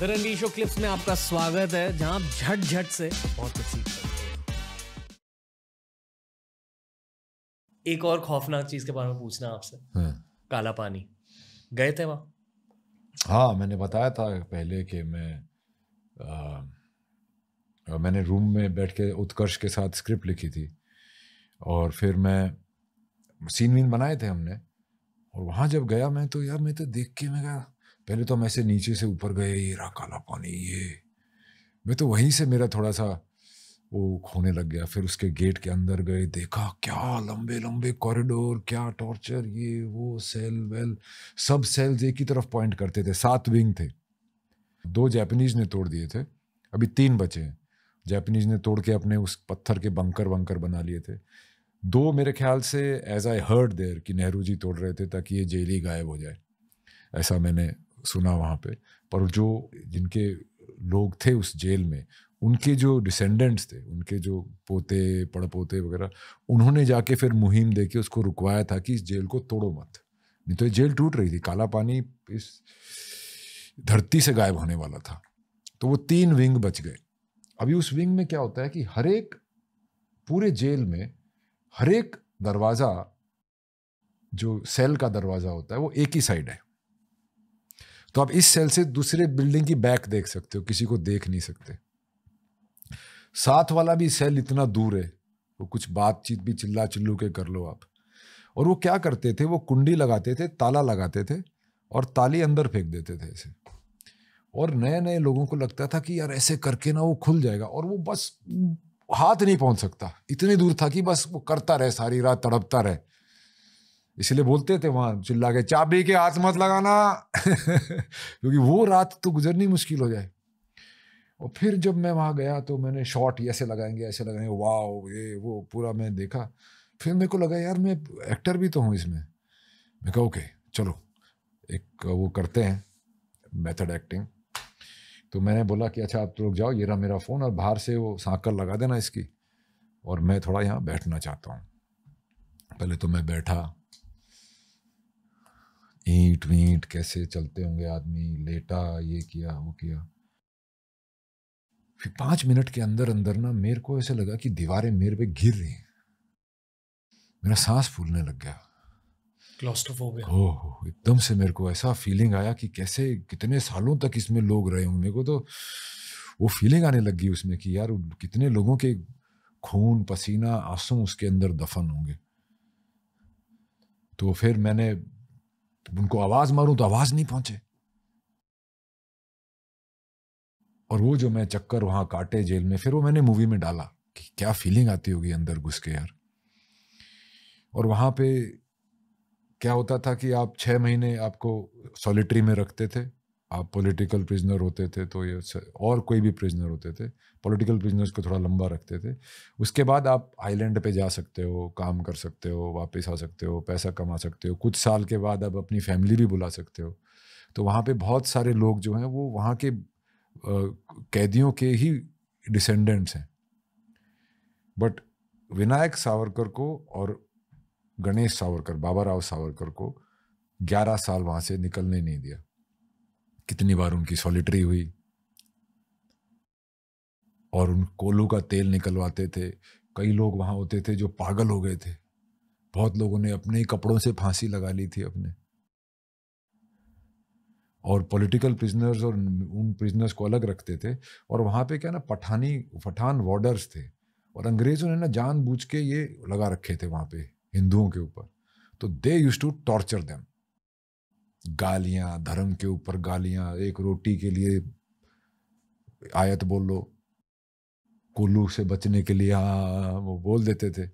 The Ranveer show clips में आपका स्वागत है जहां आप झट झट से बहुत कुछ सीख सकते हैं एक और खौफनाक चीज के बारे में पूछना आपसे हाँ। काला पानी गए थे वहां हाँ मैंने बताया था पहले कि मैं आ, मैंने रूम में बैठ के उत्कर्ष के साथ स्क्रिप्ट लिखी थी और फिर मैं सीन वीन बनाए थे हमने और वहाँ जब गया मैं तो यार मैं तो देख के मैं कहा पहले तो हम ऐसे नीचे से ऊपर गए ये रहा काला पानी ये मैं तो वहीं से मेरा थोड़ा सा वो खोने लग गया फिर उसके गेट के अंदर गए देखा क्या लंबे लंबे कॉरिडोर क्या टॉर्चर ये वो सेल वेल सब सेल्स एक ही तरफ पॉइंट करते थे सात विंग थे दो जैपनीज ने तोड़ दिए थे अभी तीन बचे हैं जैपनीज ने तोड़ के अपने उस पत्थर के बंकर वंकर बना लिए थे दो मेरे ख्याल से एज आई हर्ड देर कि नेहरू जी तोड़ रहे थे ताकि ये जेल ही गायब हो जाए ऐसा मैंने सुना वहाँ पे पर जो जिनके लोग थे उस जेल में उनके जो डिसेंडेंट्स थे उनके जो पोते पड़पोते वगैरह उन्होंने जाके फिर मुहिम दे के उसको रुकवाया था कि इस जेल को तोड़ो मत नहीं तो ये जेल टूट रही थी काला पानी इस धरती से गायब होने वाला था तो वो तीन विंग बच गए अभी उस विंग में क्या होता है कि हर एक पूरे जेल में हर एक दरवाज़ा जो सेल का दरवाज़ा होता है वो एक ही साइड है तो आप इस सेल से दूसरे बिल्डिंग की बैक देख सकते हो किसी को देख नहीं सकते साथ वाला भी सेल इतना दूर है वो कुछ बातचीत भी चिल्ला चिल्लू के कर लो आप और वो क्या करते थे वो कुंडी लगाते थे ताला लगाते थे और ताली अंदर फेंक देते थे ऐसे और नए नए लोगों को लगता था कि यार ऐसे करके ना वो खुल जाएगा और वो बस हाथ नहीं पहुंच सकता इतनी दूर था कि बस वो करता रहे सारी रात तड़पता रहे इसलिए बोलते थे वहाँ चिल्ला के चाबी के हाथ मत लगाना क्योंकि वो रात तो गुजरनी मुश्किल हो जाए और फिर जब मैं वहाँ गया तो मैंने शॉट ऐसे लगाएंगे ऐसे लगाएंगे वाह ये वो पूरा मैं देखा फिर मेरे को लगा यार मैं एक्टर भी तो हूँ इसमें मैं कहा ओके चलो एक वो करते हैं मेथड एक्टिंग तो मैंने बोला कि अच्छा आप लोग जाओ ये रहा मेरा फ़ोन और बाहर से वो सांकर लगा देना इसकी और मैं थोड़ा यहाँ बैठना चाहता हूँ पहले तो मैं बैठा ईंट वीट कैसे चलते होंगे आदमी लेटा ये किया वो किया फिर पांच मिनट के अंदर अंदर ना मेरे को ऐसे लगा कि दीवारें मेरे पे गिर रही हैं मेरा सांस फूलने लग गया क्लॉस्ट्रोफोबिया हो हो एकदम से मेरे को ऐसा फीलिंग आया कि कैसे कितने सालों तक इसमें लोग रहे होंगे मेरे को तो वो फीलिंग आने लग गई उसमें कि यार कितने लोगों के खून पसीना आंसू उसके अंदर दफन होंगे तो फिर मैंने उनको आवाज मारूं तो आवाज नहीं पहुंचे और वो जो मैं चक्कर वहां काटे जेल में फिर वो मैंने मूवी में डाला कि क्या फीलिंग आती होगी अंदर घुस के यार और वहां पे क्या होता था कि आप छह महीने आपको सॉलिटरी में रखते थे आप पॉलिटिकल प्रिजनर होते थे तो ये और कोई भी प्रिजनर होते थे पॉलिटिकल प्रिजनर्स को थोड़ा लंबा रखते थे उसके बाद आप आइलैंड पे जा सकते हो काम कर सकते हो वापस आ सकते हो पैसा कमा सकते हो कुछ साल के बाद आप अपनी फैमिली भी बुला सकते हो तो वहाँ पे बहुत सारे लोग जो हैं वो वहाँ के कैदियों के ही डिसेंडेंट्स हैं बट विनायक सावरकर को और गणेश सावरकर बाबा राव सावरकर को ग्यारह साल वहाँ से निकलने नहीं दिया कितनी बार उनकी सॉलिटरी हुई और उन कोलू का तेल निकलवाते थे कई लोग वहां होते थे जो पागल हो गए थे बहुत लोगों ने अपने ही कपड़ों से फांसी लगा ली थी अपने और पॉलिटिकल प्रिजनर्स और उन प्रिजनर्स को अलग रखते थे और वहाँ पे क्या ना पठानी पठान वार्डर्स थे और अंग्रेज़ों ने ना जान के ये लगा रखे थे वहां पे हिंदुओं के ऊपर तो they use to torture them गालियां धर्म के ऊपर गालियां एक रोटी के लिए आयत बोल लो कुल्लू से बचने के लिए हाँ वो बोल देते थे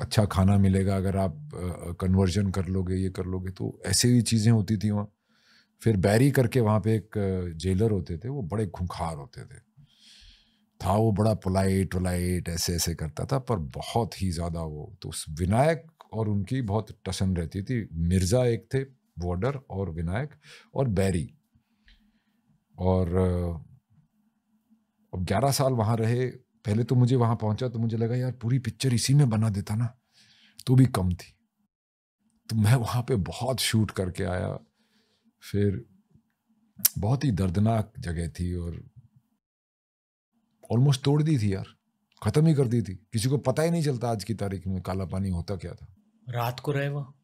अच्छा खाना मिलेगा अगर आप कन्वर्जन कर लोगे ये कर लोगे तो ऐसे ही चीज़ें होती थी वहाँ फिर बैरी करके वहाँ पे एक जेलर होते थे वो बड़े खुंखार होते थे था वो बड़ा पोलाइट वोलाइट ऐसे ऐसे करता था पर बहुत ही ज़्यादा वो तो उस विनायक और उनकी बहुत टसन रहती थी मिर्ज़ा एक थे वॉर्डर और विनायक और बैरी और अब ग्यारह साल वहाँ रहे पहले तो मुझे वहाँ पहुँचा तो मुझे लगा यार पूरी पिक्चर इसी में बना देता ना तो भी कम थी तो मैं वहाँ पे बहुत शूट करके आया फिर बहुत ही दर्दनाक जगह थी और ऑलमोस्ट तोड़ दी थी यार ख़त्म ही कर दी थी किसी को पता ही नहीं चलता आज की तारीख में काला पानी होता क्या था रात को रहे वहाँ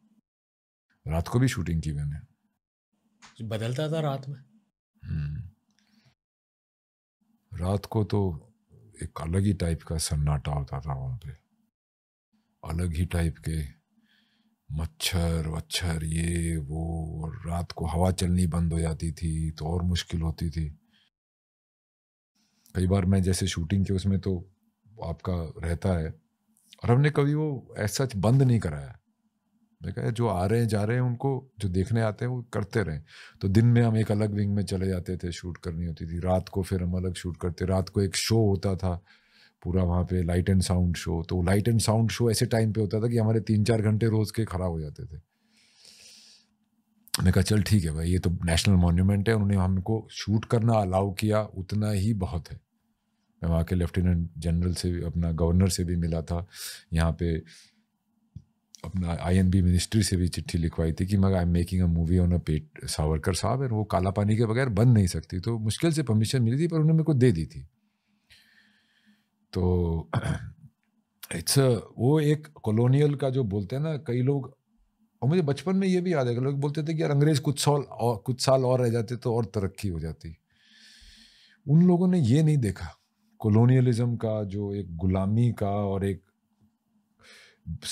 रात को भी शूटिंग की मैंने बदलता था रात में हम्म। रात को तो एक अलग ही टाइप का सन्नाटा होता था वहाँ पे अलग ही टाइप के मच्छर वच्छर ये वो और रात को हवा चलनी बंद हो जाती थी तो और मुश्किल होती थी कई बार मैं जैसे शूटिंग के उसमें तो आपका रहता है और हमने कभी वो ऐसा बंद नहीं कराया मैं कहा जो आ रहे हैं जा रहे हैं उनको जो देखने आते हैं वो करते रहें तो दिन में हम एक अलग विंग में चले जाते थे शूट करनी होती थी रात को फिर हम अलग शूट करते रात को एक शो होता था पूरा वहाँ पे लाइट एंड साउंड शो तो लाइट एंड साउंड शो ऐसे टाइम पे होता था कि हमारे तीन चार घंटे रोज़ के ख़राब हो जाते थे मैं कहा चल ठीक है भाई ये तो नेशनल मॉन्यूमेंट है उन्होंने हमको शूट करना अलाउ किया उतना ही बहुत है मैं वहाँ के लेफ्टिनेंट जनरल से भी अपना गवर्नर से भी मिला था यहाँ पे अपना आईएनबी मिनिस्ट्री से भी चिट्ठी लिखवाई थी कि मैं I am making a movie on a पेट सावरकर साहब और वो काला पानी के बगैर बन नहीं सकती तो मुश्किल से परमिशन मिली थी पर उन्होंने मेरे को दे दी थी तो इट्स वो एक कॉलोनियल का जो बोलते हैं ना कई लोग और मुझे बचपन में ये भी याद है कि लोग बोलते थे कि यार अंग्रेज कुछ साल और कुछ साल और रह जाते तो और तरक्की हो जाती उन लोगों ने ये नहीं देखा कॉलोनियलिज्म का जो एक गुलामी का और एक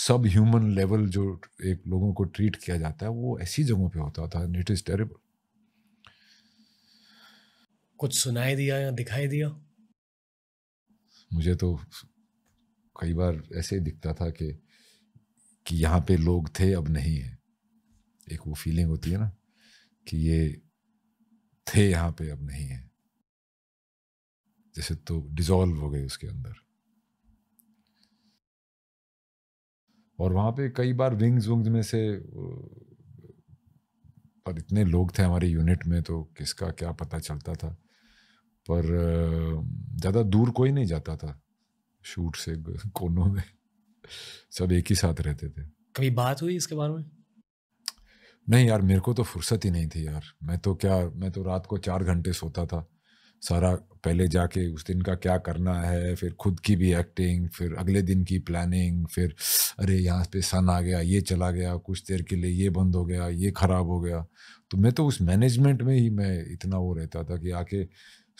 सब ह्यूमन लेवल जो एक लोगों को ट्रीट किया जाता है वो ऐसी जगहों पे होता था इट इज़ टेरेबल कुछ सुनाई दिया या दिखाई दिया मुझे तो कई बार ऐसे दिखता था कि कि यहाँ पे लोग थे अब नहीं है एक वो फीलिंग होती है ना कि ये थे यहाँ पे अब नहीं है जैसे तो डिजॉल्व हो गए उसके अंदर और वहाँ पे कई बार विंग्स वंग्स में से पर इतने लोग थे हमारी यूनिट में तो किसका क्या पता चलता था पर ज़्यादा दूर कोई नहीं जाता था शूट से कोनों में सब एक ही साथ रहते थे कभी बात हुई इसके बारे में नहीं यार मेरे को तो फुर्सत ही नहीं थी यार मैं तो क्या मैं तो रात को चार घंटे सोता था सारा पहले जाके उस दिन का क्या करना है फिर खुद की भी एक्टिंग फिर अगले दिन की प्लानिंग फिर अरे यहाँ पे सन आ गया ये चला गया कुछ देर के लिए ये बंद हो गया ये ख़राब हो गया तो मैं तो उस मैनेजमेंट में ही मैं इतना वो रहता था कि आके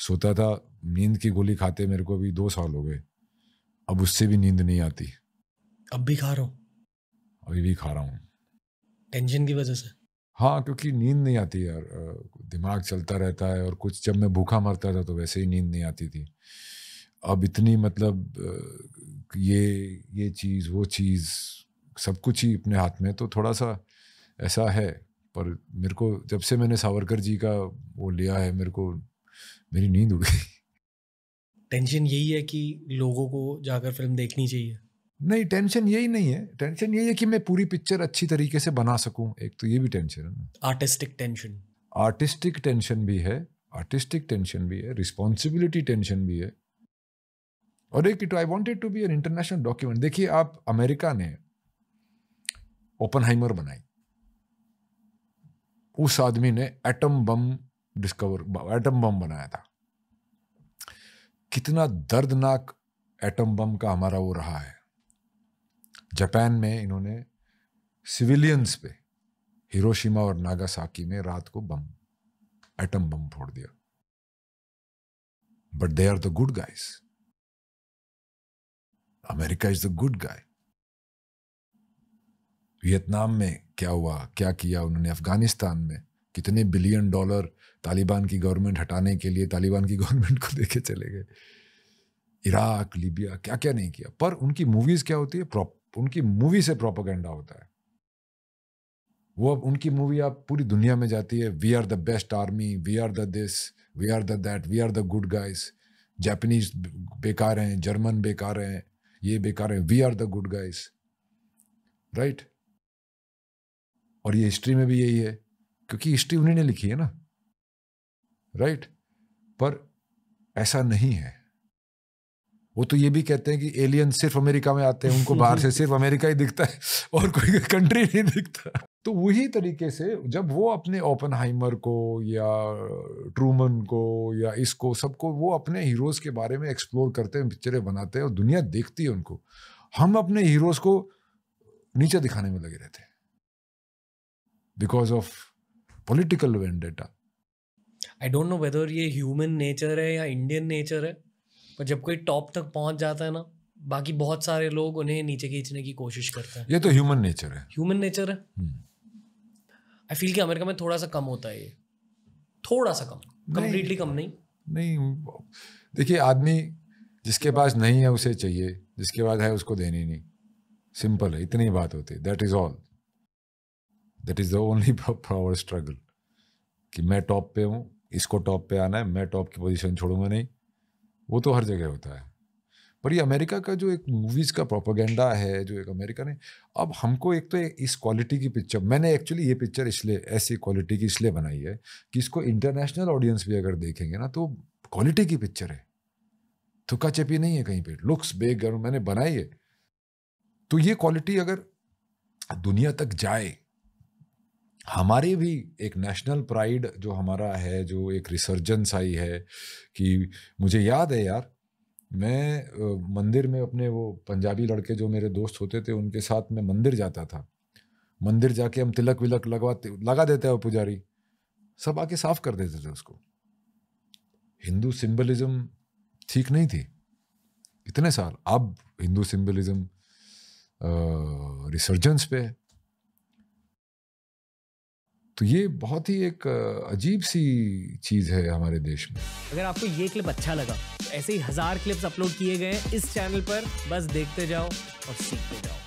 सोता था नींद की गोली खाते मेरे को अभी दो साल हो गए अब उससे भी नींद नहीं आती अब भी खा रहा हूँ अभी भी खा रहा हूँ टेंशन की वजह से हाँ क्योंकि नींद नहीं आती यार दिमाग चलता रहता है और कुछ जब मैं भूखा मरता था तो वैसे ही नींद नहीं आती थी अब इतनी मतलब ये ये चीज़ वो चीज़ सब कुछ ही अपने हाथ में तो थोड़ा सा ऐसा है पर मेरे को जब से मैंने सावरकर जी का वो लिया है मेरे को मेरी नींद उड़ गई टेंशन यही है कि लोगों को जाकर फिल्म देखनी चाहिए नहीं टेंशन यही नहीं है टेंशन यही है कि मैं पूरी पिक्चर अच्छी तरीके से बना सकूं एक तो ये भी टेंशन है ना आर्टिस्टिक टेंशन आर्टिस्टिक टेंशन भी है आर्टिस्टिक टेंशन भी है रिस्पॉन्सिबिलिटी टेंशन भी है और एक it I wanted to be an international document देखिए आप अमेरिका ने ओपन हाइमर बनाई उस आदमी ने atom bomb discover atom bomb बनाया था कितना दर्दनाक एटम बम का हमारा वो रहा है जापान में इन्होंने सिविलियंस पे हिरोशिमा और नागासाकी में रात को बम एटम बम फोड़ दिया but they are the good guys America is the good guy Vietnam में क्या हुआ क्या किया उन्होंने अफगानिस्तान में कितने बिलियन डॉलर तालिबान की गवर्नमेंट हटाने के लिए तालिबान की गवर्नमेंट को देके चले गए इराक लीबिया क्या क्या नहीं किया पर उनकी मूवीज क्या होती है प्रॉप उनकी मूवी से प्रोपोगेंडा होता है वो अब उनकी मूवी आप पूरी दुनिया में जाती है we are the best army we are the this we are the that we are the good guys Japanese बेकार हैं जर्मन बेकार हैं ये बेकार हैं we are the good guys right और ये हिस्ट्री में भी यही है क्योंकि हिस्ट्री उन्हीं ने लिखी है ना राइट right? पर ऐसा नहीं है वो तो ये भी कहते हैं कि एलियन सिर्फ अमेरिका में आते हैं उनको बाहर से सिर्फ अमेरिका ही दिखता है और कोई कंट्री नहीं दिखता तो वही तरीके से जब वो अपने ओपन हाइमर को या ट्रूमन को या इसको सबको वो अपने हीरोज़ के बारे में एक्सप्लोर करते हैं पिक्चरें बनाते हैं और दुनिया देखती है उनको हम अपने हीरोज़ को नीचे दिखाने में लगे रहते हैं because of vendetta I don't know whether ये ह्यूमन नेचर है या इंडियन नेचर है पर जब कोई टॉप तक पहुंच जाता है ना बाकी बहुत सारे लोग उन्हें नीचे खींचने की कोशिश करते हैं ये तो ह्यूमन नेचर है ह्यूमन नेचर है आई हम्म। फील कि अमेरिका में थोड़ा सा कम होता है ये थोड़ा सा कम कम्प्लीटली कम नहीं नहीं देखिए आदमी जिसके पास नहीं है उसे चाहिए जिसके पास है उसको देनी नहीं सिंपल है इतनी बात होती है that is all that is the only power struggle कि मैं टॉप पे हूँ इसको टॉप पे आना है मैं टॉप की पोजीशन छोड़ूंगा नहीं वो तो हर जगह होता है पर ये अमेरिका का जो एक मूवीज़ का प्रोपागेंडा है जो एक अमेरिका ने अब हमको एक तो एक इस क्वालिटी की पिक्चर मैंने एक्चुअली ये पिक्चर इसलिए ऐसी क्वालिटी की इसलिए बनाई है कि इसको इंटरनेशनल ऑडियंस भी अगर देखेंगे ना तो क्वालिटी की पिक्चर है थुका चपी नहीं है कहीं पे लुक्स बेगर मैंने बनाई है तो ये क्वालिटी अगर दुनिया तक जाए हमारे भी एक नेशनल प्राइड जो हमारा है जो एक रिसर्जेंस आई है कि मुझे याद है यार मैं मंदिर में अपने वो पंजाबी लड़के जो मेरे दोस्त होते थे उनके साथ मैं मंदिर जाता था मंदिर जाके हम तिलक विलक लगवाते लगा देते हैं पुजारी सब आके साफ कर देते थे उसको हिंदू सिंबलिज्म ठीक नहीं थी इतने साल अब हिंदू सिंबलिज्म रिसर्जेंस पे है तो ये बहुत ही एक अजीब सी चीज़ है हमारे देश में अगर आपको ये क्लिप अच्छा लगा तो ऐसे ही हज़ार क्लिप्स अपलोड किए गए हैं इस चैनल पर बस देखते जाओ और सीखते जाओ